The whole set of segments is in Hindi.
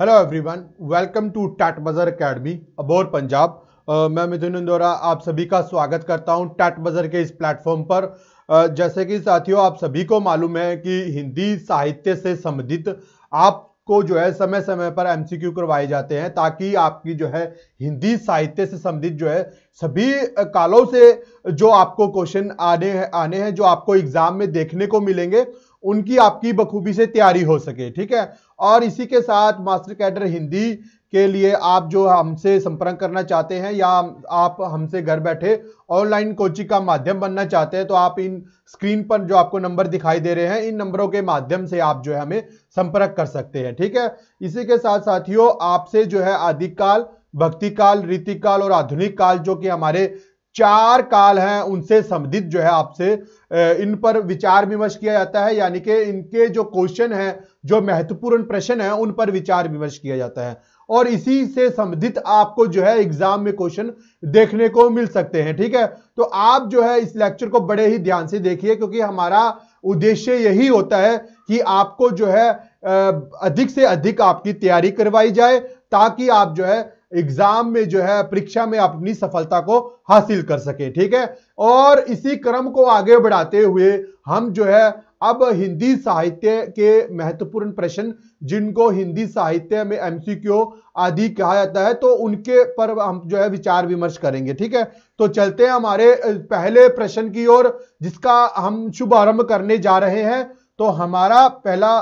hello everyone welcome to tat buzzer academy Abohar Punjab मैं मिथुन इंदौरा आप सभी का स्वागत करता हूं टैट बजर के इस प्लेटफॉर्म पर uh, जैसे कि साथियों आप सभी को मालूम है कि हिंदी साहित्य से संबंधित आपको जो है समय समय पर एमसीक्यू करवाए जाते हैं ताकि आपकी जो है हिंदी साहित्य से संबंधित जो है सभी कालों से जो आपको क्वेश्चन आने हैं आने हैं जो आपको एग्जाम में देखने को मिलेंगे उनकी आपकी बखूबी से तैयारी हो सके ठीक है और इसी के साथ मास्टर कैडर हिंदी के लिए आप जो हमसे संपर्क करना चाहते हैं या आप हमसे घर बैठे ऑनलाइन कोचिंग का माध्यम बनना चाहते हैं तो आप इन स्क्रीन पर जो आपको नंबर दिखाई दे रहे हैं इन नंबरों के माध्यम से आप जो है हमें संपर्क कर सकते हैं ठीक है इसी के साथ साथियों आपसे जो है आदिकाल भक्तिकाल रीतिकाल और आधुनिक काल जो कि हमारे चार काल हैं उनसे संबंधित जो है आपसे इन पर विचार विमर्श किया जाता है यानी कि इनके जो क्वेश्चन है जो महत्वपूर्ण प्रश्न है उन पर विचार विमर्श किया जाता है और इसी से संबंधित आपको जो है एग्जाम में क्वेश्चन देखने को मिल सकते हैं ठीक है तो आप जो है इस लेक्चर को बड़े ही ध्यान से देखिए क्योंकि हमारा उद्देश्य यही होता है कि आपको जो है अधिक से अधिक आपकी तैयारी करवाई जाए ताकि आप जो है एग्जाम में जो है परीक्षा में अपनी सफलता को हासिल कर सके ठीक है और इसी क्रम को आगे बढ़ाते हुए हम जो है अब हिंदी साहित्य के महत्वपूर्ण प्रश्न जिनको हिंदी साहित्य में एमसीक्यू आदि कहा जाता है तो उनके पर हम जो है विचार विमर्श करेंगे ठीक है तो चलते हैं हमारे पहले प्रश्न की ओर जिसका हम शुभारंभ करने जा रहे हैं तो हमारा पहला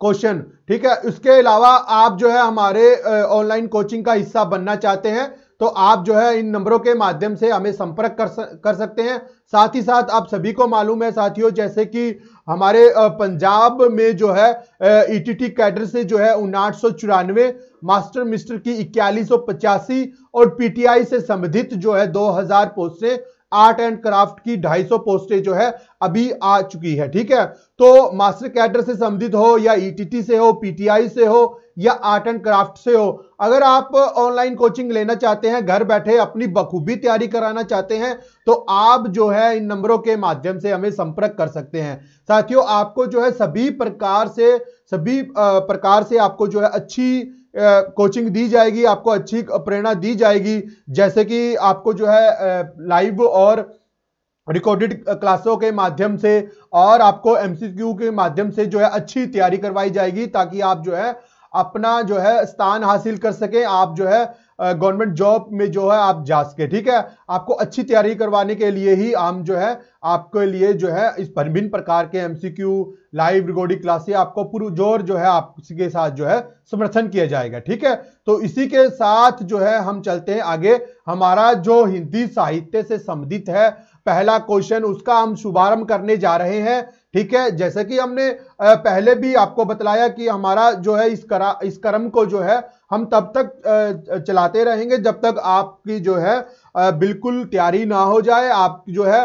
क्वेश्चन ठीक है इसके अलावा आप जो है हमारे ऑनलाइन कोचिंग का हिस्सा बनना चाहते हैं तो आप जो है इन नंबरों के माध्यम से हमें संपर्क कर कर सकते हैं साथ ही साथ आप सभी को मालूम है साथियों जैसे कि हमारे पंजाब में जो है ईटीटी e कैडर से जो है उनाहठ मास्टर मिस्टर की इक्यालीस और पीटीआई से संबंधित जो है 2000 पोस्टें आर्ट एंड क्राफ्ट की 250 पोस्टें जो है अभी आ चुकी है ठीक है तो मास्टर कैडर से संबंधित हो या ईटीटी e से हो पीटीआई से हो या आर्ट एंड क्राफ्ट से हो अगर आप ऑनलाइन कोचिंग लेना चाहते हैं घर बैठे अपनी बखूबी तैयारी कराना चाहते हैं तो आप जो है इन नंबरों के माध्यम से हमें संपर्क कर सकते हैं साथियों आपको जो है सभी प्रकार से सभी प्रकार से आपको जो है अच्छी कोचिंग दी जाएगी आपको अच्छी प्रेरणा दी जाएगी जैसे कि आपको जो है लाइव और रिकॉर्डेड क्लासों के माध्यम से और आपको एमसीक्यू के माध्यम से जो है अच्छी तैयारी करवाई जाएगी ताकि आप जो है अपना जो है स्थान हासिल कर सके आप जो है गवर्नमेंट जॉब में जो है आप जा सके ठीक है आपको अच्छी तैयारी करवाने के लिए ही आम जो है आपके लिए जो है इस भिन्न प्रकार के एमसीक्यू लाइव रिकॉर्डिंग क्लासे आपको जोर जो है आपके साथ जो है समर्थन किया जाएगा ठीक है तो इसी के साथ जो है हम चलते हैं आगे हमारा जो हिंदी साहित्य से संबंधित है पहला क्वेश्चन उसका हम शुभारंभ करने जा रहे हैं ठीक है जैसे कि हमने पहले भी आपको बतलाया कि हमारा जो है इस करा इस कर्म को जो है हम तब तक चलाते रहेंगे जब तक आपकी जो है बिल्कुल तैयारी ना हो जाए आप जो है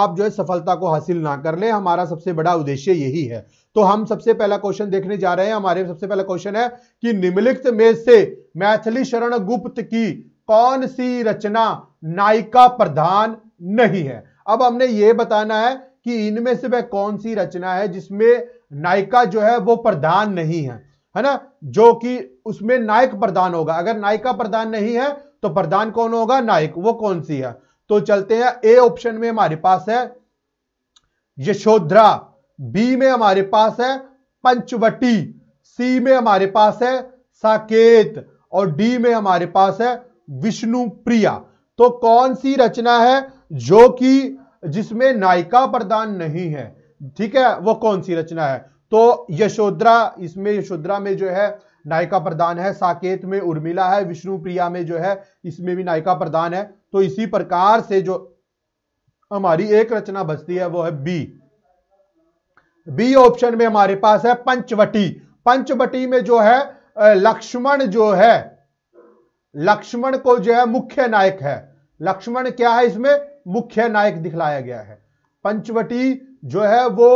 आप जो है सफलता को हासिल ना कर लें हमारा सबसे बड़ा उद्देश्य यही है तो हम सबसे पहला क्वेश्चन देखने जा रहे हैं हमारे सबसे पहला क्वेश्चन है कि निम्नलिखित में से मैथिली शरण गुप्त की कौन सी रचना नायिका प्रधान नहीं है अब हमने ये बताना है कि इनमें से वह कौन सी रचना है जिसमें नायिका जो है वो प्रधान नहीं है है ना जो कि उसमें नायक प्रधान होगा अगर नायिका प्रधान नहीं है तो प्रधान कौन होगा नायक वो कौन सी है तो चलते हैं ए ऑप्शन में हमारे पास है यशोधरा बी में हमारे पास है पंचवटी सी में हमारे पास है साकेत और डी में हमारे पास है विष्णु प्रिया तो कौन सी रचना है जो कि जिसमें नायिका प्रदान नहीं है ठीक है वो कौन सी रचना है तो यशोद्रा इसमें यशोद्रा में जो है नायिका प्रदान है साकेत में उर्मिला है विष्णु प्रिया में जो है इसमें भी नायिका प्रदान है तो इसी प्रकार से जो हमारी एक रचना बचती है वो है बी बी ऑप्शन में हमारे पास है पंचवटी पंचवटी में जो है लक्ष्मण जो है लक्ष्मण को जो है मुख्य नायक है लक्ष्मण क्या है इसमें मुख्य नायक दिखलाया गया है पंचवटी जो है वो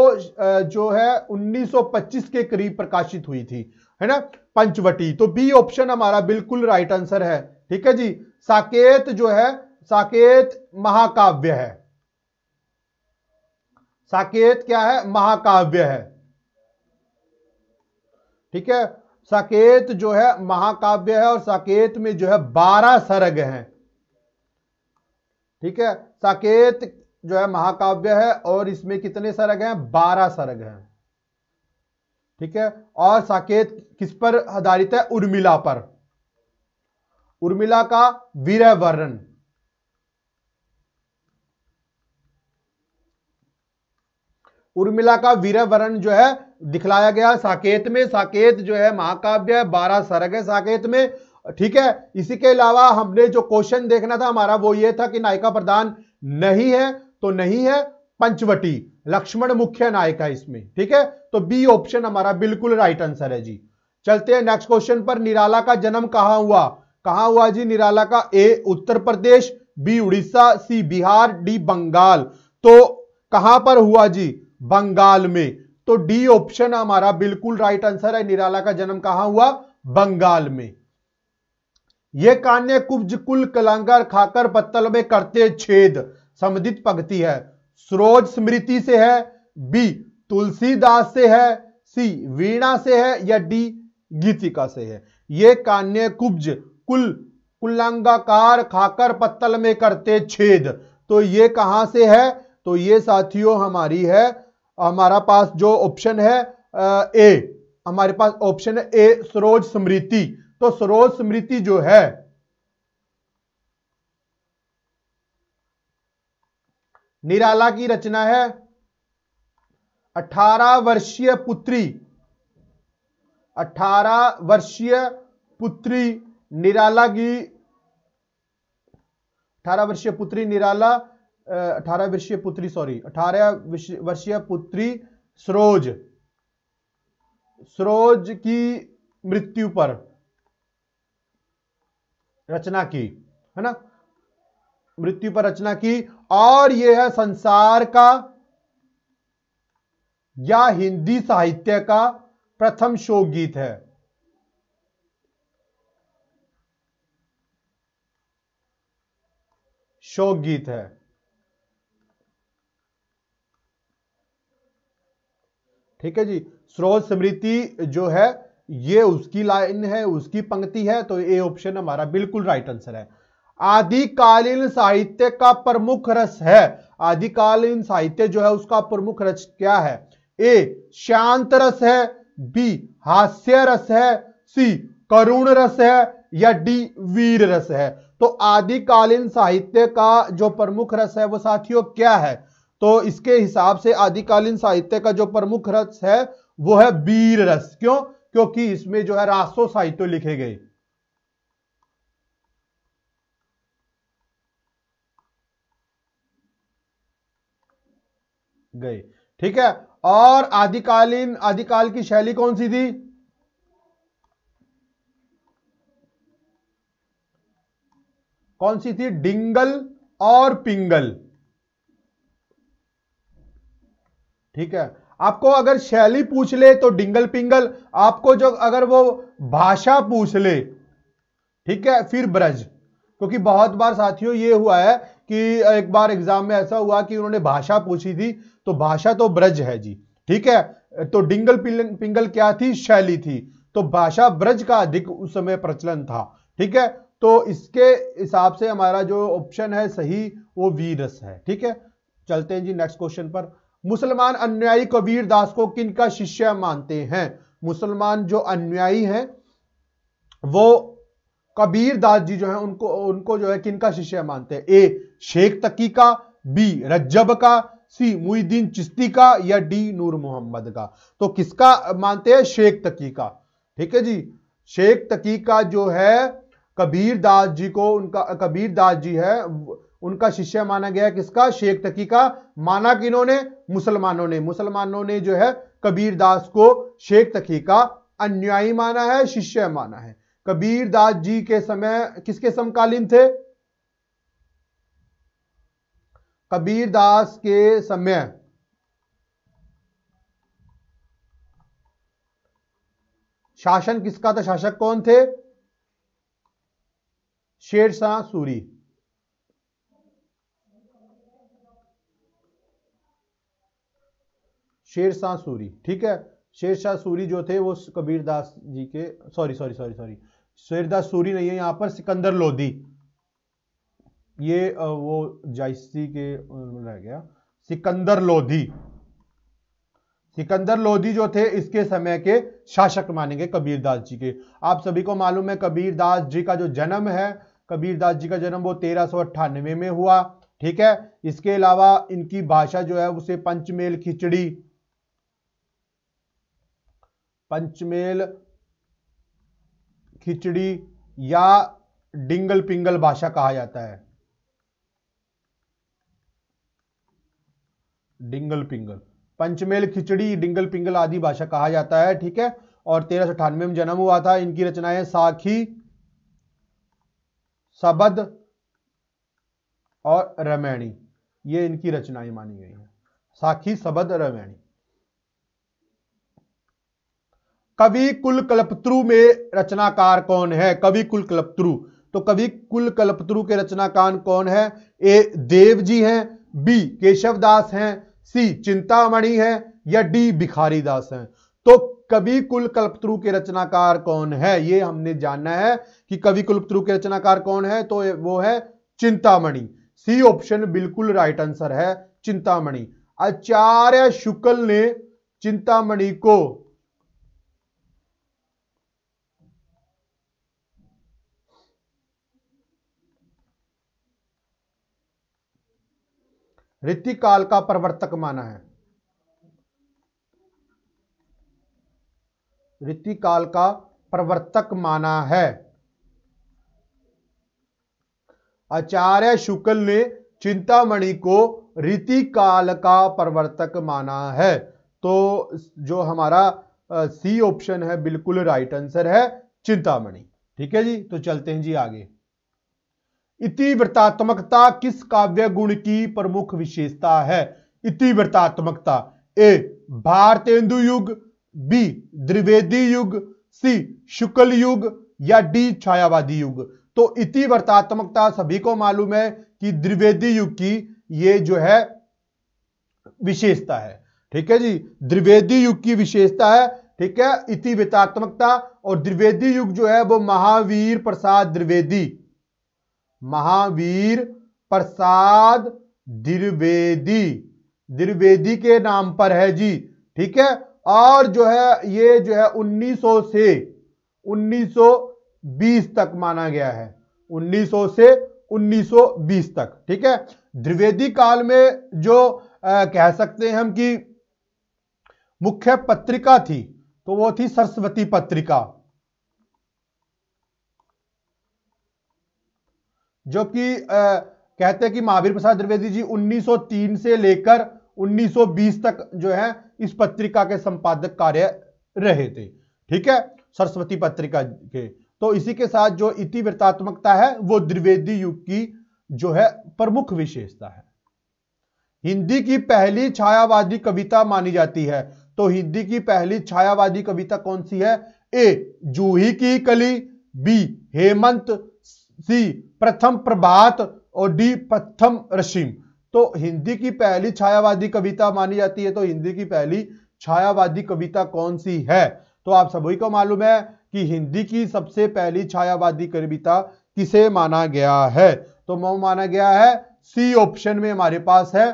जो है 1925 के करीब प्रकाशित हुई थी है ना पंचवटी तो बी ऑप्शन हमारा बिल्कुल राइट आंसर है ठीक है जी साकेत जो है साकेत महाकाव्य है साकेत क्या है महाकाव्य है ठीक है साकेत जो है महाकाव्य है और साकेत में जो है बारह सर्ग हैं ठीक है साकेत जो है महाकाव्य है और इसमें कितने सर्ग हैं बारह सर्ग हैं ठीक है और साकेत किस पर आधारित है उर्मिला पर उर्मिला का वीरय वर्णन उर्मिला का वीरय वर्ण जो है दिखलाया गया साकेत में साकेत जो है महाकाव्य है बारह सर्ग है साकेत में ठीक है इसी के अलावा हमने जो क्वेश्चन देखना था हमारा वो ये था कि नायिका प्रधान नहीं है तो नहीं है पंचवटी लक्ष्मण मुख्य नायिका इसमें ठीक है तो बी ऑप्शन हमारा बिल्कुल राइट आंसर है जी चलते हैं नेक्स्ट क्वेश्चन पर निराला का जन्म कहां हुआ कहां हुआ जी निराला का A Uttar Pradesh B Orissa C Bihar D Bengal तो कहां पर हुआ जी बंगाल में तो डी ऑप्शन हमारा बिल्कुल राइट आंसर है निराला का जन्म कहां हुआ बंगाल में ये कान्य कुब्ज कुल कलंगर खाकर पत्तल में करते छेद संबंधित पंक्ति है सरोज स्मृति से है बी तुलसीदास से है सी वीणा से है या डी गीतिका से है ये कान्य कुब्ज कुल कुल्लंगाकार खाकर पत्तल में करते छेद तो ये कहां से है तो ये साथियों हमारी है हमारा पास जो ऑप्शन है ए हमारे पास ऑप्शन है ए सरोज स्मृति तो सरोज स्मृति जो है निराला की रचना है 18 वर्षीय पुत्री 18 वर्षीय पुत्री निराला की 18 वर्षीय पुत्री निराला 18 वर्षीय पुत्री सॉरी 18 वर्षीय पुत्री सरोज सरोज की मृत्यु पर रचना की है ना मृत्यु पर रचना की और यह है संसार का या हिंदी साहित्य का प्रथम शोक गीत है शोक गीत है ठीक है जी स्रोत स्मृति जो है ये उसकी लाइन है उसकी पंक्ति है तो ए ऑप्शन हमारा बिल्कुल राइट आंसर है आदिकालीन साहित्य का प्रमुख रस है आदिकालीन साहित्य जो है उसका प्रमुख रस क्या है ए शांत रस है बी हास्य रस है सी करुण रस है या डी वीर रस है तो आदिकालीन साहित्य का जो प्रमुख रस है वो साथियों क्या है तो इसके हिसाब से आदिकालीन साहित्य का जो प्रमुख रस है वो है वीर रस क्यों क्योंकि इसमें जो है रासो साहित्य लिखे गए गए ठीक है और आदिकालीन आदिकाल की शैली कौन सी थी कौन सी थी डिंगल और पिंगल ठीक है आपको अगर शैली पूछ ले तो डिंगल पिंगल आपको जो अगर वो भाषा पूछ ले ठीक है फिर ब्रज क्योंकि बहुत बार साथियों ये हुआ है कि एक बार एग्जाम में ऐसा हुआ कि उन्होंने भाषा पूछी थी तो भाषा तो ब्रज है जी ठीक है तो डिंगल पिंगल क्या थी शैली थी तो भाषा ब्रज का अधिक उस समय प्रचलन था ठीक है तो इसके हिसाब से हमारा जो ऑप्शन है सही वो वीरस है ठीक है चलते हैं जी नेक्स्ट क्वेश्चन पर मुसलमान अनुयायी कबीर दास को किनका शिष्य मानते हैं मुसलमान जो अनुयायी हैं वो कबीर दास जी जो है उनको उनको जो है किनका शिष्य मानते हैं ए शेख तकी का बी रज्जब का सी मुईदीन चिश्ती का या डी नूर मोहम्मद का तो किसका मानते हैं शेख तकी का ठीक है जी शेख तकी का जो है कबीर दास जी को उनका कबीर दास जी है उनका शिष्य माना गया किसका शेख तकी का माना किन्होंने मुसलमानों ने मुसलमानों ने जो है कबीर दास को शेख तकी का अन्यायी माना है शिष्य माना है कबीर दास जी के समय किसके समकालीन थे कबीर दास के समय शासन किसका था शासक कौन थे शेरशाह सूरी शेर शाह सूरी ठीक है शेर शाह सूरी जो थे वो कबीरदास जी के sorry sorry sorry sorry Sherdas सूरी नहीं है यहाँ पर सिकंदर लोधी ये वो जायसी के रह गया सिकंदर लोधी सिकंदर लोधी जो थे इसके समय के शासक मानेंगे कबीरदास जी के आप सभी को मालूम है कबीरदास जी का जो जन्म है कबीरदास जी का जन्म वो तेरह में हुआ ठीक है इसके अलावा इनकी भाषा जो है उसे पंचमेल खिचड़ी पंचमेल खिचड़ी या डिंगल पिंगल भाषा कहा जाता है डिंगल पिंगल पंचमेल खिचड़ी डिंगल पिंगल आदि भाषा कहा जाता है ठीक है और तेरह सौ अठानवे में जन्म हुआ था इनकी रचनाएं साखी सबद और रमैणी ये इनकी रचनाएं मानी गई हैं साखी सबद रमैणी कवि कुल कल्पत्रु में रचनाकार कौन है कवि कुल कल्पत्रु तो कवि कुल कल्पत्रु के रचनाकार कौन है ए देव जी हैं बी केशव दास हैं सी चिंतामणि है या डी भिखारी दास हैं तो कवि कुल कल्पत्रु के रचनाकार कौन है ये हमने जानना है कि कवि कुलपत्रु के रचनाकार कौन है तो वो है चिंतामणि सी ऑप्शन बिल्कुल राइट आंसर है चिंतामणि आचार्य शुक्ल ने चिंतामणि को रीति काल का प्रवर्तक माना है रीति काल का प्रवर्तक माना है आचार्य शुक्ल ने चिंतामणि को रीति काल का प्रवर्तक माना है तो जो हमारा सी ऑप्शन है बिल्कुल राइट आंसर है चिंतामणि ठीक है जी तो चलते हैं जी आगे इतिवृतात्मकता किस काव्य गुण की प्रमुख विशेषता है इतिवृतात्मकता ए भारतेंदु युग बी द्विवेदी युग सी शुक्ल युग या डी छायावादी युग तो इतिवृतात्मकता सभी को मालूम है कि द्विवेदी युग की ये जो है विशेषता है ठीक है जी द्विवेदी युग की विशेषता है ठीक है इतिवृतात्मकता और द्विवेदी युग जो है वो महावीर प्रसाद द्विवेदी महावीर प्रसाद द्विवेदी द्विवेदी के नाम पर है जी ठीक है और जो है ये जो है 1900 से 1920 तक माना गया है 1900 से 1920 तक ठीक है द्विवेदी काल में जो आ, कह सकते हैं हम कि मुख्य पत्रिका थी तो वो थी सरस्वती पत्रिका जो कि कहते हैं कि महावीर प्रसाद द्विवेदी जी 1903 से लेकर 1920 तक जो है इस पत्रिका के संपादक कार्य रहे थे ठीक है सरस्वती पत्रिका के तो इसी के साथ जो वृतात्मकता है वो द्विवेदी युग की जो है प्रमुख विशेषता है हिंदी की पहली छायावादी कविता मानी जाती है तो हिंदी की पहली छायावादी कविता कौन सी है ए जूही की कली बी हेमंत सी प्रथम प्रभात और डी प्रथम रशीम तो हिंदी की पहली छायावादी कविता मानी जाती है तो हिंदी की पहली छायावादी कविता कौन सी है तो आप सभी को मालूम है कि हिंदी की सबसे पहली छायावादी कविता किसे माना गया है तो मऊ माना गया है सी ऑप्शन में हमारे पास है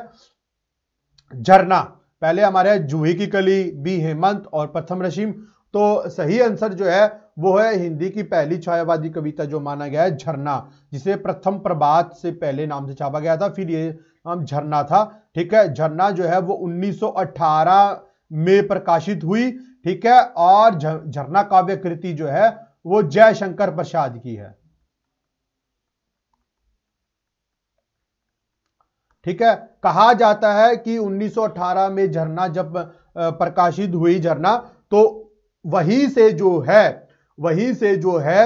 झरना पहले हमारे जूही की कली बी हेमंत और प्रथम रशीम तो सही आंसर जो है वो है हिंदी की पहली छायावादी कविता जो माना गया है झरना जिसे प्रथम प्रभात से पहले नाम से छापा गया था फिर ये नाम झरना था ठीक है झरना जो है वो 1918 में प्रकाशित हुई ठीक है और झरना काव्य कृति जो है वो जयशंकर प्रसाद की है ठीक है कहा जाता है कि 1918 में झरना जब प्रकाशित हुई झरना तो वहीं से जो है वहीं से जो है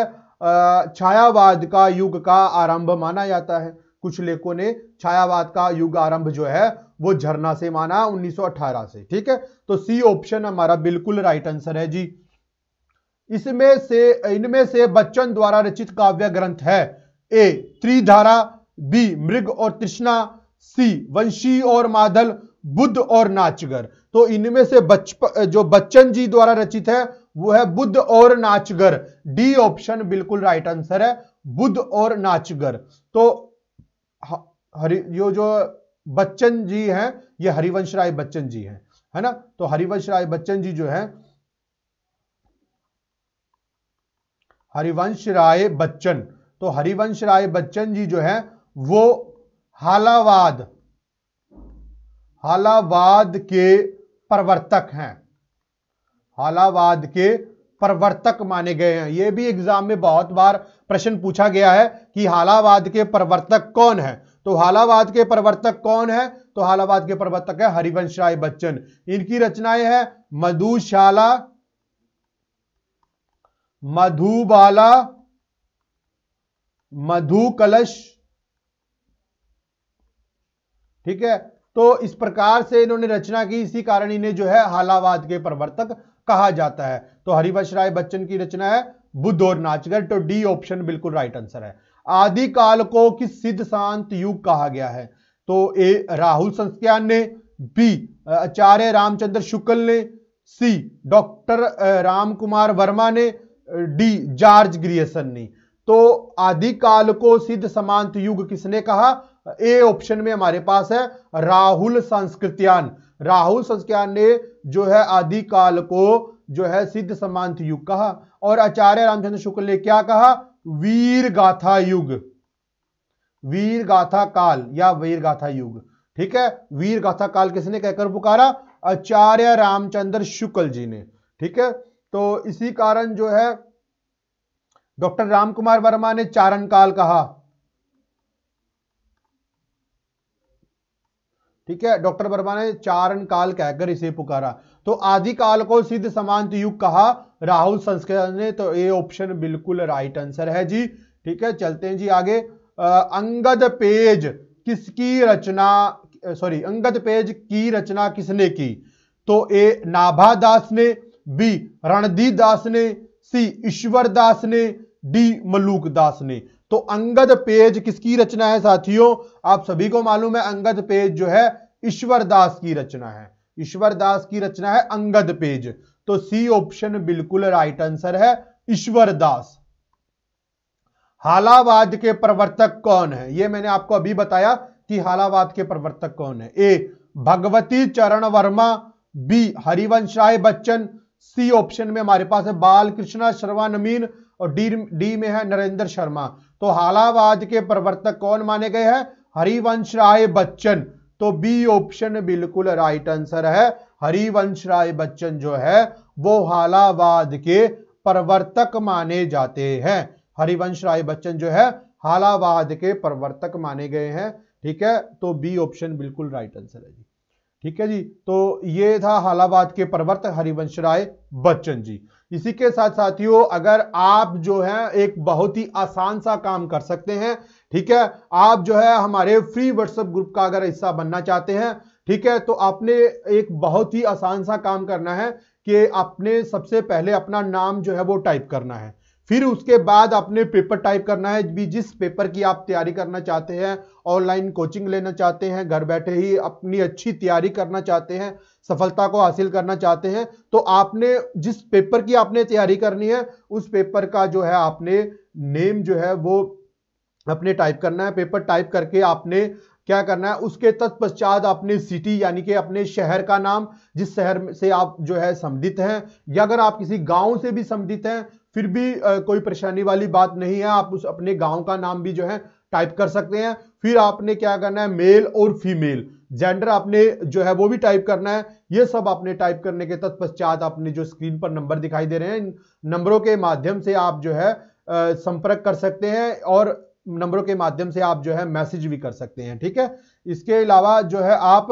छायावाद का युग का आरंभ माना जाता है कुछ लेखों ने छायावाद का युग आरंभ जो है वो झरना से माना 1918 से ठीक है तो सी ऑप्शन हमारा बिल्कुल राइट आंसर है जी इसमें से इनमें से बच्चन द्वारा रचित काव्य ग्रंथ है ए त्रिधारा बी मृग और तृष्णा सी वंशी और माधल बुद्ध और नाचगर तो इनमें से बच जो बच्चन जी द्वारा रचित है वो है बुद्ध और नाचगर डी ऑप्शन बिल्कुल राइट आंसर है बुद्ध और नाचगर तो हरि यो जो बच्चन जी हैं ये हरिवंश राय बच्चन जी हैं है ना तो हरिवंश राय बच्चन जी जो है हरिवंश राय बच्चन तो हरिवंश राय बच्चन जी जो है वो हालावाद हालावाद के प्रवर्तक हैं हालावाद के प्रवर्तक माने गए हैं यह भी एग्जाम में बहुत बार प्रश्न पूछा गया है कि हालावाद के प्रवर्तक कौन है तो हालावाद के प्रवर्तक कौन है तो हालावाद के प्रवर्तक है हरिवंश राय बच्चन इनकी रचनाएं हैं मधुशाला मधुबाला मधु कलश ठीक है तो इस प्रकार से इन्होंने रचना की इसी कारण इन्हें जो है हालावाद के प्रवर्तक कहा जाता है तो हरिवश राय बच्चन की रचना है बुद्ध और नाचगर तो डी ऑप्शन बिल्कुल राइट आंसर है आदिकाल को किस सिद्ध शांत युग कहा गया है तो ए राहुल संस्क्यान ने बी आचार्य रामचंद्र शुक्ल ने सी डॉक्टर राम कुमार वर्मा ने डी जॉर्ज ग्रियसन ने तो आदिकाल को सिद्ध समांत युग किसने कहा ए ऑप्शन में हमारे पास है राहुल संस्कृत्यान राहुल संस्कार ने जो है आदिकाल को जो है सिद्ध सम्मान युग कहा और आचार्य रामचंद्र शुक्ल ने क्या कहा वीर गाथा युग वीर गाथा काल या वीर गाथा युग ठीक है वीर गाथा काल किसने कहकर पुकारा आचार्य रामचंद्र शुक्ल जी ने ठीक है तो इसी कारण जो है डॉक्टर रामकुमार वर्मा ने चारण काल कहा ठीक है डॉक्टर वर्मा ने चारण काल कहकर इसे पुकारा तो आदिकाल को सिद्ध समांत युग कहा राहुल संस्कृत ने तो ये ऑप्शन बिल्कुल राइट आंसर है जी ठीक है चलते हैं जी आगे आ, अंगद पेज किसकी रचना सॉरी अंगद पेज की रचना किसने की तो ए नाभा दास ने बी रणदीप दास ने सी ईश्वर दास ने डी मलूक दास ने तो अंगद पेज किसकी रचना है साथियों आप सभी को मालूम है अंगद पेज जो है ईश्वरदास की रचना है ईश्वरदास की रचना है अंगद पेज तो सी ऑप्शन बिल्कुल राइट आंसर है ईश्वरदास हालावाद के प्रवर्तक कौन है यह मैंने आपको अभी बताया कि हालावाद के प्रवर्तक कौन है A Bhagwati Charan Verma B Harivansh Rai Bachchan C option में हमारे पास है बाल कृष्णा शर्मा नमीन और डी डी में है नरेंद्र शर्मा तो हालावाद के प्रवर्तक कौन माने गए हैं हरिवंश राय बच्चन तो बी ऑप्शन बिल्कुल राइट आंसर है हरिवंश राय बच्चन जो है वो हालावाद के प्रवर्तक माने जाते हैं हरिवंश राय बच्चन जो है हालाबाद के प्रवर्तक माने गए हैं ठीक है तो बी ऑप्शन बिल्कुल राइट आंसर है जी ठीक है जी तो ये था हालाबाद के प्रवर्तक हरिवंश राय बच्चन जी इसी के साथ साथियों अगर आप जो है एक बहुत ही आसान सा काम कर सकते हैं ठीक है आप जो है हमारे फ्री व्हाट्सएप ग्रुप का अगर हिस्सा बनना चाहते हैं ठीक है तो आपने एक बहुत ही आसान सा काम करना है कि आपने सबसे पहले अपना नाम जो है वो टाइप करना है फिर उसके बाद आपने पेपर टाइप करना है भी जिस पेपर की आप तैयारी करना चाहते हैं ऑनलाइन कोचिंग लेना चाहते हैं घर बैठे ही अपनी अच्छी तैयारी करना चाहते हैं सफलता को हासिल करना चाहते हैं तो आपने जिस पेपर की आपने तैयारी करनी है उस पेपर का जो है आपने नेम जो है वो अपने टाइप करना है पेपर टाइप करके आपने क्या करना है उसके तत्पश्चात अपने सिटी यानी कि अपने शहर का नाम जिस शहर से आप जो है संबंधित हैं या अगर आप किसी गांव से भी संबंधित हैं फिर भी आ, कोई परेशानी वाली बात नहीं है आप उस अपने गांव का नाम भी जो है टाइप कर सकते हैं फिर आपने क्या करना है मेल और फीमेल जेंडर आपने जो है वो भी टाइप करना है ये सब आपने टाइप करने के तत्पश्चात आपने जो स्क्रीन पर नंबर दिखाई दे रहे हैं इन नंबरों के माध्यम से आप जो है संपर्क कर सकते हैं और नंबरों के माध्यम से आप जो है मैसेज भी कर सकते हैं ठीक है इसके अलावा जो है आप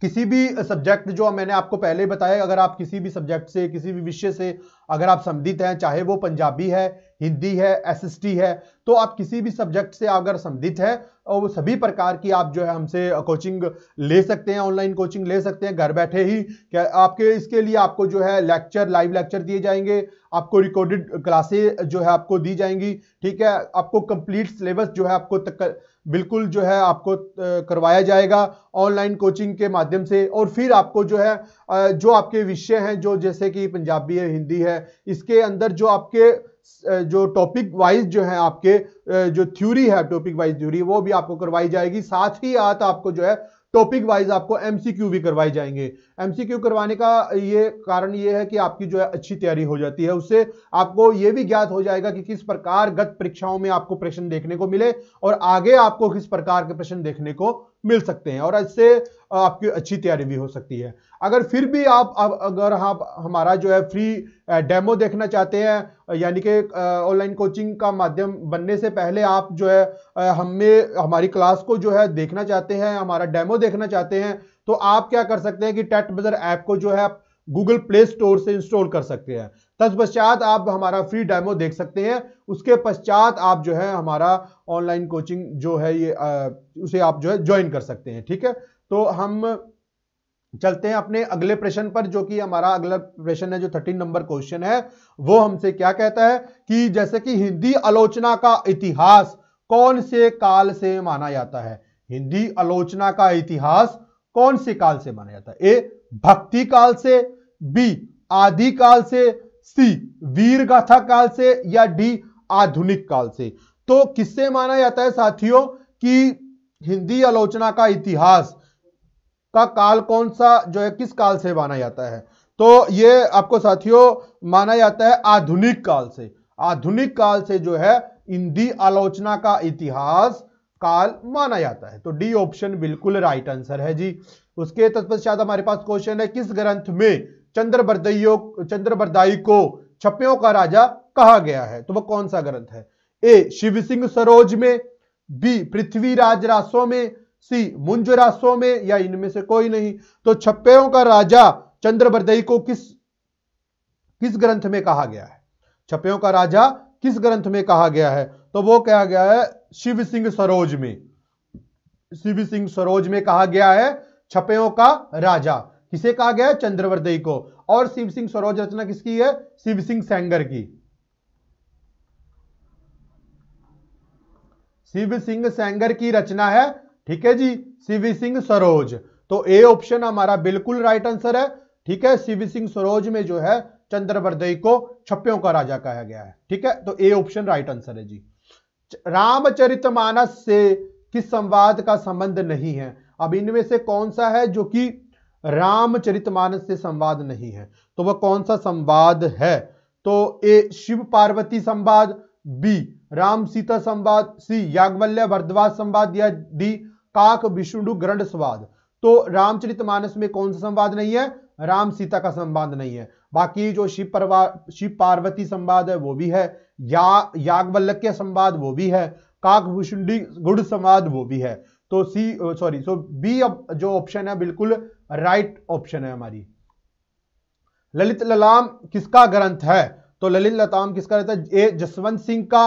किसी भी सब्जेक्ट जो मैंने आपको पहले बताया अगर आप किसी भी सब्जेक्ट से किसी भी विषय से अगर आप संबंधित हैं चाहे वो पंजाबी है हिंदी है एसएसटी है तो आप किसी भी सब्जेक्ट से अगर संबंधित है और सभी प्रकार की आप जो है हमसे कोचिंग ले सकते हैं ऑनलाइन कोचिंग ले सकते हैं घर बैठे ही क्या आपके इसके लिए आपको जो है लेक्चर लाइव लेक्चर दिए जाएंगे आपको रिकॉर्डेड क्लासे जो है आपको दी जाएंगी ठीक है आपको कंप्लीट सिलेबस जो है आपको तक, बिल्कुल जो है आपको करवाया जाएगा ऑनलाइन कोचिंग के माध्यम से और फिर आपको जो है जो आपके विषय हैं जो जैसे कि पंजाबी है हिंदी है इसके अंदर जो आपके जो टॉपिक वाइज जो है आपके जो थ्योरी है टॉपिक वाइज थ्योरी वो भी आपको करवाई जाएगी साथ ही साथ आपको जो है टॉपिक वाइज आपको एमसीक्यू भी करवाए जाएंगे एमसीक्यू करवाने का ये कारण ये है कि आपकी जो है अच्छी तैयारी हो जाती है उससे आपको ये भी ज्ञात हो जाएगा कि किस प्रकार गत परीक्षाओं में आपको प्रश्न देखने को मिले और आगे आपको किस प्रकार के प्रश्न देखने को मिल सकते हैं और इससे आपकी अच्छी तैयारी भी हो सकती है अगर फिर भी आप, अगर आप हमारा जो है फ्री डेमो देखना चाहते हैं यानी कि ऑनलाइन कोचिंग का माध्यम बनने से पहले आप जो है हमें हमारी क्लास को जो है देखना चाहते हैं हमारा डेमो देखना चाहते हैं तो आप क्या कर सकते हैं कि टेट बजर ऐप को जो है आप गूगल प्ले स्टोर से इंस्टॉल कर सकते हैं तत्पश्चात आप हमारा फ्री डेमो देख सकते हैं उसके पश्चात आप जो है हमारा ऑनलाइन कोचिंग जो है ये आ, उसे आप जो है ज्वाइन कर सकते हैं ठीक है तो हम चलते हैं अपने अगले प्रश्न पर जो कि हमारा अगला प्रश्न है जो थर्टीन नंबर क्वेश्चन है वो हमसे क्या कहता है कि जैसे कि हिंदी आलोचना का इतिहास कौन से काल से माना जाता है हिंदी आलोचना का इतिहास कौन से काल से माना जाता है ए भक्ति काल से बी आदि काल से सी वीर गाथा काल से या डी आधुनिक काल से तो किससे माना जाता है साथियों कि हिंदी आलोचना का इतिहास का काल कौन सा जो है किस काल से माना जाता है तो ये आपको साथियों माना जाता है आधुनिक काल से आधुनिक काल से जो है हिंदी आलोचना का इतिहास काल माना जाता है तो डी ऑप्शन बिल्कुल राइट आंसर है जी उसके तत्पश्चात हमारे पास क्वेश्चन है किस ग्रंथ में चंद्रबरदयो चंद्रबरदाई को छप्पियों का राजा कहा गया है तो वह कौन सा ग्रंथ है ए शिव सिंह सरोज में बी पृथ्वीराज रासो में सी मुंजरासों में या इनमें से कोई नहीं तो छप्पेयों का राजा चंद्रबरदई को किस किस ग्रंथ में कहा गया है छप्पेयों का राजा किस ग्रंथ में कहा गया है तो वो कहा गया है शिव सिंह सरोज में शिव सिंह सरोज में कहा गया है छपेयों का राजा किसे कहा गया है चंद्रवरदई को और शिव सिंह सरोज रचना किसकी है शिव सिंह सेंगर की शिव सिंह सेंगर की रचना है ठीक है जी सीवी सिंह सरोज तो ए ऑप्शन हमारा बिल्कुल राइट आंसर है ठीक है सीवी सिंह सरोज में जो है चंद्रवरदई को छप्पियों का राजा कहा गया है ठीक है तो ए ऑप्शन राइट आंसर है जी रामचरितमानस से किस संवाद का संबंध नहीं है अब इनमें से कौन सा है जो कि रामचरितमानस से संवाद नहीं है तो वह कौन सा संवाद है तो ए शिव पार्वती संवाद बी राम सीता संवाद सी यागवल्य भरद्वाज संवाद या डी काक विष्णु ग्रंड संवाद तो रामचरित मानस में कौन सा संवाद नहीं है राम सीता का संवाद नहीं है बाकी जो शिव परवा शिव पार्वती संवाद है वो भी है या के संवाद वो भी है काकभूषुंडी गुड़ संवाद वो भी है तो सी सॉरी सो बी जो ऑप्शन है बिल्कुल राइट ऑप्शन है हमारी ललित ललाम किसका ग्रंथ है तो ललित लताम किसका रहता है ए जसवंत सिंह का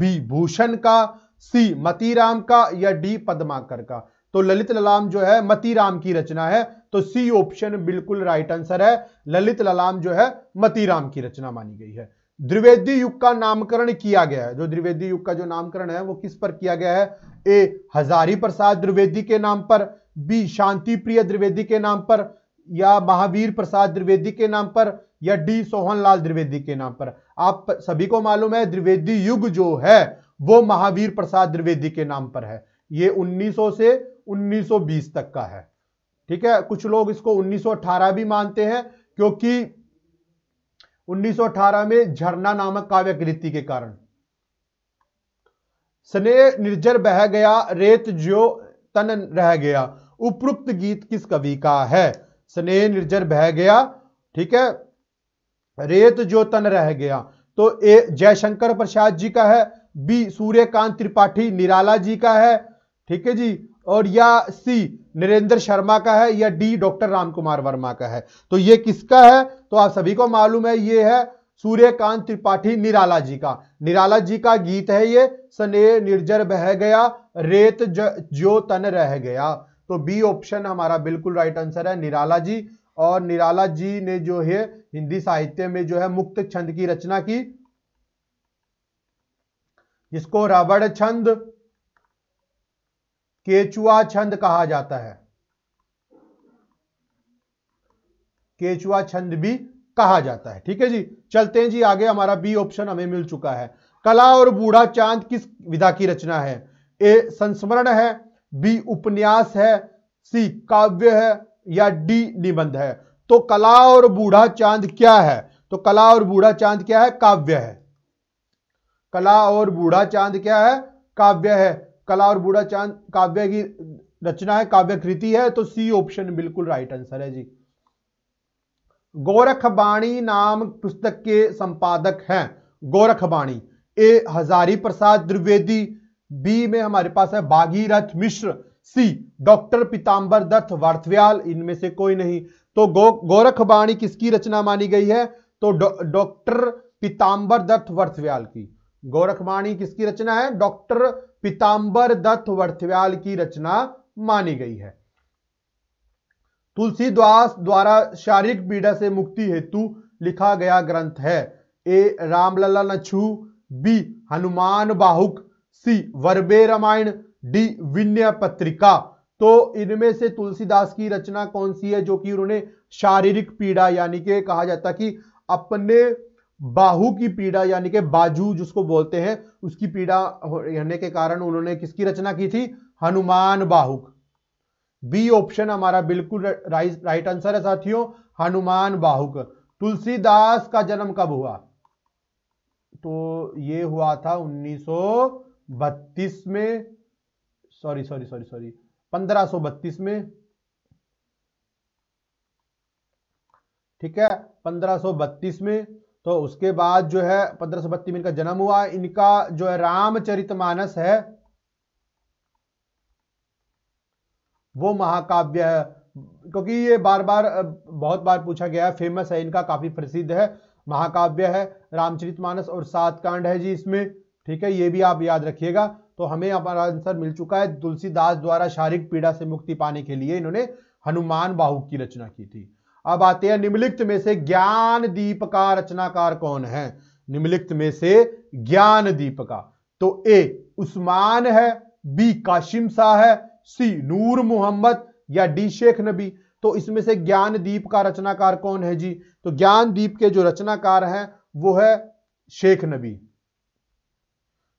बी भूषण का सी मतीराम का या डी पदमाकर का तो ललित ललाम जो है मतीराम की रचना है तो सी ऑप्शन बिल्कुल राइट आंसर है ललित ललाम जो है मतीराम की रचना मानी गई है द्विवेदी युग का नामकरण किया गया है जो द्विवेदी युग का जो नामकरण है वो किस पर किया गया है ए हजारी प्रसाद द्विवेदी के नाम पर बी शांति प्रिय द्विवेदी के नाम पर या महावीर प्रसाद द्विवेदी के नाम पर या डी सोहनलाल द्विवेदी के नाम पर आप सभी को मालूम है द्विवेदी युग जो है वो महावीर प्रसाद द्विवेदी के नाम पर है ये 1900 से 1920 तक का है ठीक है कुछ लोग इसको 1918 भी मानते हैं क्योंकि 1918 में झरना नामक काव्य कृति के कारण स्नेह निर्जर बह गया रेत जो तन रह गया उपरुक्त गीत किस कवि का है स्नेह निर्जर बह गया ठीक है रेत जो तन रह गया तो ए जयशंकर प्रसाद जी का है बी सूर्यकांत त्रिपाठी निराला जी का है ठीक है जी और या सी नरेंद्र शर्मा का है या डी डॉक्टर रामकुमार वर्मा का है तो ये किसका है तो आप सभी को मालूम है ये है सूर्यकांत त्रिपाठी निराला जी का निराला जी का गीत है ये सने निर्जर बह गया रेत जो तन रह गया तो बी ऑप्शन हमारा बिल्कुल राइट आंसर है निराला जी और निराला जी ने जो है हिंदी साहित्य में जो है मुक्त छंद की रचना की जिसको रबड़ छंद केचुआ छंद कहा जाता है केचुआ छंद भी कहा जाता है ठीक है जी चलते हैं जी आगे हमारा बी ऑप्शन हमें मिल चुका है कला और बूढ़ा चांद किस विधा की रचना है ए संस्मरण है बी उपन्यास है सी काव्य है या डी निबंध है तो कला और बूढ़ा चांद क्या है तो कला और बूढ़ा चांद क्या है काव्य है कला और बूढ़ा चांद क्या है काव्य है कला और बूढ़ा चांद काव्य की रचना है काव्य कृति है तो सी ऑप्शन बिल्कुल राइट आंसर है जी गोरखबाणी नाम पुस्तक के संपादक हैं गोरखबाणी ए हजारी प्रसाद द्विवेदी बी में हमारे पास है बागीरथ मिश्र सी डॉक्टर पीताम्बर दत्त वर्थव्याल इनमें से कोई नहीं तो गो गोरखबाणी किसकी रचना मानी गई है तो डॉक्टर डौ, पीताम्बर दत्त वर्थव्याल की गोरखवाणी किसकी रचना है डॉक्टर पिताम्बर दत्त वर्थव्याल की रचना मानी गई है तुलसीदास द्वारा शारीरिक पीड़ा से मुक्ति हेतु लिखा गया ग्रंथ है A Ramlala Nahachhu B Hanuman Bahuk C वर्बे रामायण डी विनय पत्रिका तो इनमें से तुलसीदास की रचना कौन सी है जो कि उन्होंने शारीरिक पीड़ा यानी कि कहा जाता कि अपने बाहु की पीड़ा यानी कि बाजू जिसको बोलते हैं उसकी पीड़ा होने के कारण उन्होंने किसकी रचना की थी हनुमान बाहुक बी ऑप्शन हमारा बिल्कुल राइट आंसर है साथियों हनुमान बाहुक तुलसीदास का जन्म कब हुआ तो ये हुआ था 1932 में सॉरी सॉरी सॉरी सॉरी 1532 में ठीक है 1532 में तो उसके बाद जो है पंद्रह सौ बत्तीस में इनका जन्म हुआ इनका जो है रामचरितमानस है वो महाकाव्य है क्योंकि ये बार बार बहुत बार पूछा गया है फेमस है इनका काफी प्रसिद्ध है महाकाव्य है रामचरितमानस और सात कांड है जी इसमें ठीक है ये भी आप याद रखिएगा तो हमें हमारा आंसर मिल चुका है तुलसीदास द्वारा शारीरिक पीड़ा से मुक्ति पाने के लिए इन्होंने हनुमान बाहु की रचना की थी अब आते हैं निम्नलिखित में से ज्ञान दीप का रचनाकार कौन है निम्नलिखित में से ज्ञान दीप का तो ए उस्मान है बी काशिम शाह है सी नूर मोहम्मद या डी शेख नबी तो इसमें से ज्ञान दीप का रचनाकार कौन है जी तो ज्ञान दीप के जो रचनाकार हैं वो है शेख नबी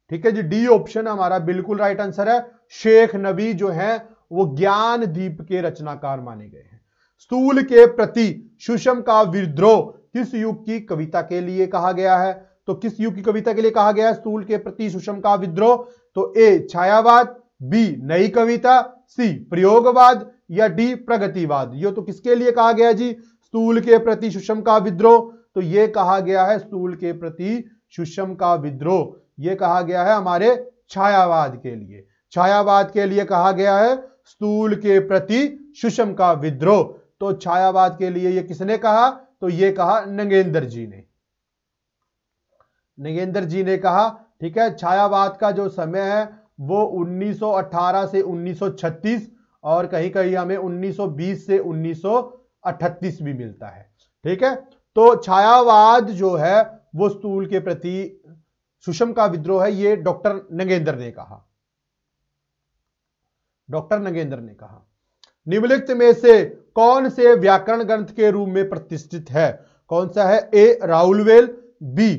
ठीक है जी डी ऑप्शन हमारा बिल्कुल राइट आंसर है शेख नबी जो है वो ज्ञान दीप के रचनाकार माने गए हैं स्थूल के प्रति सुषम का विद्रोह किस युग की कविता के लिए कहा गया है तो किस युग की कविता के लिए कहा गया है स्थूल के प्रति सुषम का विद्रोह तो ए छायावाद बी नई कविता सी प्रयोगवाद या डी प्रगतिवाद ये तो किसके लिए कहा गया जी स्थूल के प्रति सुषम का विद्रोह तो ये कहा गया है स्थूल के प्रति सुषम का विद्रोह ये कहा गया है हमारे छायावाद के लिए छायावाद के लिए कहा गया है स्थूल के प्रति सुषम का विद्रोह तो छायावाद के लिए ये किसने कहा तो ये कहा नगेंद्र जी ने नगेंद्र जी ने कहा ठीक है छायावाद का जो समय है वो 1918 से 1936 और कहीं कहीं हमें 1920 से 1938 भी मिलता है ठीक है तो छायावाद जो है वो स्तूल के प्रति सुषम का विद्रोह है ये डॉक्टर नगेंद्र ने कहा डॉक्टर नगेंद्र ने कहा निम्नलिखित में से कौन से व्याकरण ग्रंथ के रूप में प्रतिष्ठित है कौन सा है ए वेल बी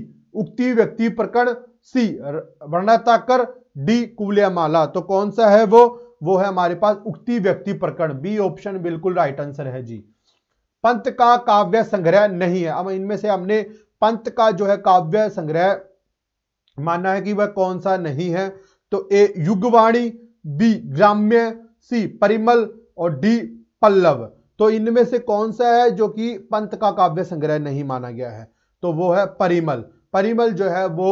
उक्ति व्यक्ति प्रकरण सी वर्णाताकर डी कुबलियामाला तो कौन सा है वो वो है हमारे पास उक्ति व्यक्ति प्रकरण बी ऑप्शन बिल्कुल राइट आंसर है जी पंत का काव्य संग्रह नहीं है अब इनमें से हमने पंत का जो है काव्य संग्रह माना है कि वह कौन सा नहीं है तो ए युगवाणी बी ग्राम्य सी परिमल और डी पल्लव तो इनमें से कौन सा है जो कि पंत का काव्य संग्रह नहीं माना गया है तो वो है परिमल परिमल जो है वो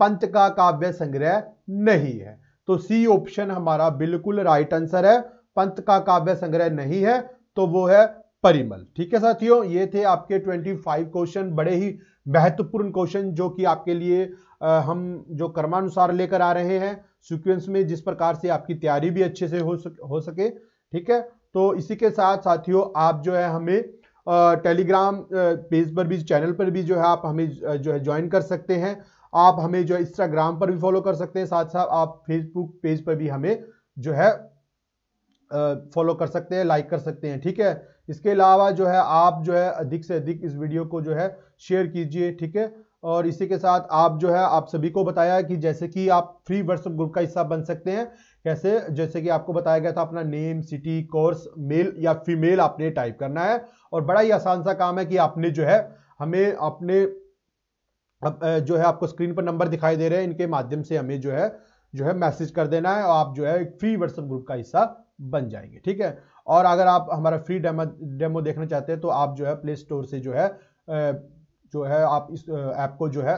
पंत का काव्य संग्रह नहीं है तो सी ऑप्शन हमारा बिल्कुल राइट आंसर है पंत का काव्य संग्रह नहीं है तो वो है परिमल ठीक है साथियों ये थे आपके 25 क्वेश्चन बड़े ही महत्वपूर्ण क्वेश्चन जो कि आपके लिए आ, हम जो कर्मानुसार लेकर आ रहे हैं सीक्वेंस में जिस प्रकार से आपकी तैयारी भी अच्छे से हो सके हो सके ठीक है तो इसी के साथ साथियों आप जो है हमें टेलीग्राम पेज पर भी चैनल पर भी जो है आप हमें जो है ज्वाइन कर सकते हैं आप हमें जो है इंस्टाग्राम पर भी फॉलो कर सकते हैं साथ साथ आप फेसबुक पेज पर भी हमें जो है फॉलो कर सकते हैं लाइक कर सकते हैं ठीक है इसके अलावा जो है आप जो है अधिक से अधिक इस वीडियो को जो है शेयर कीजिए ठीक है और इसी के साथ आप जो है आप सभी को बताया कि जैसे कि आप फ्री व्हाट्सएप ग्रुप का हिस्सा बन सकते हैं कैसे जैसे कि आपको बताया गया था अपना नेम सिटी कोर्स मेल या फीमेल आपने टाइप करना है और बड़ा ही आसान सा काम है कि आपने जो है हमें अपने जो है आपको स्क्रीन पर नंबर दिखाई दे रहे हैं इनके माध्यम से हमें जो है जो है मैसेज कर देना है और आप जो है फ्री व्हाट्सएप ग्रुप का हिस्सा बन जाएंगे ठीक है और अगर आप हमारा फ्री डेमो डेमो देखना चाहते हैं तो आप जो है प्ले स्टोर से जो है जो है आप इस ऐप को जो है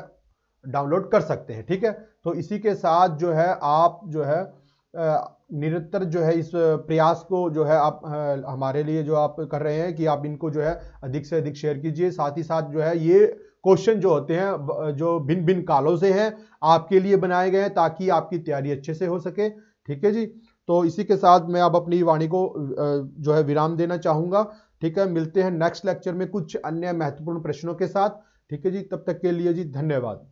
डाउनलोड कर सकते हैं ठीक है तो इसी के साथ जो है आप जो है निरंतर जो है इस प्रयास को जो है आप हमारे लिए जो आप कर रहे हैं कि आप इनको जो है अधिक से अधिक शेयर कीजिए साथ ही साथ जो है ये क्वेश्चन जो होते हैं जो भिन्न भिन्न कालों से हैं आपके लिए बनाए गए हैं ताकि आपकी तैयारी अच्छे से हो सके ठीक है जी तो इसी के साथ मैं अब अपनी वाणी को जो है विराम देना चाहूँगा ठीक है मिलते हैं नेक्स्ट लेक्चर में कुछ अन्य महत्वपूर्ण प्रश्नों के साथ ठीक है जी तब तक के लिए जी धन्यवाद